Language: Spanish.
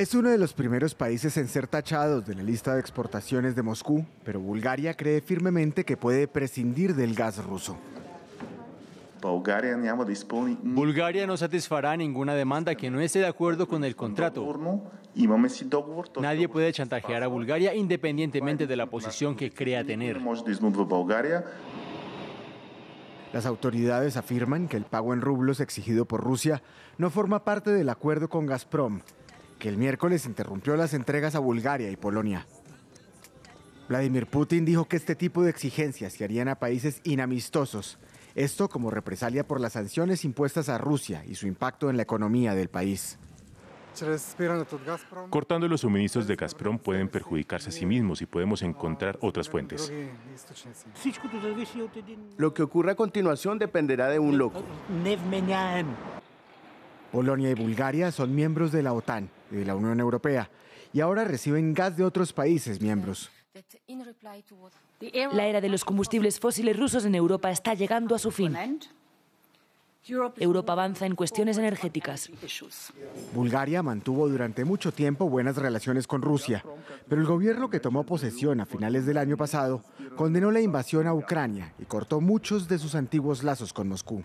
Es uno de los primeros países en ser tachados de la lista de exportaciones de Moscú, pero Bulgaria cree firmemente que puede prescindir del gas ruso. Bulgaria no satisfará ninguna demanda que no esté de acuerdo con el contrato. Nadie puede chantajear a Bulgaria independientemente de la posición que crea tener. Las autoridades afirman que el pago en rublos exigido por Rusia no forma parte del acuerdo con Gazprom, que el miércoles interrumpió las entregas a Bulgaria y Polonia. Vladimir Putin dijo que este tipo de exigencias se harían a países inamistosos, esto como represalia por las sanciones impuestas a Rusia y su impacto en la economía del país. Cortando los suministros de Gazprom pueden perjudicarse a sí mismos y podemos encontrar otras fuentes. Lo que ocurra a continuación dependerá de un loco. Polonia y Bulgaria son miembros de la OTAN y de la Unión Europea y ahora reciben gas de otros países miembros. La era de los combustibles fósiles rusos en Europa está llegando a su fin. Europa avanza en cuestiones energéticas. Bulgaria mantuvo durante mucho tiempo buenas relaciones con Rusia, pero el gobierno que tomó posesión a finales del año pasado condenó la invasión a Ucrania y cortó muchos de sus antiguos lazos con Moscú.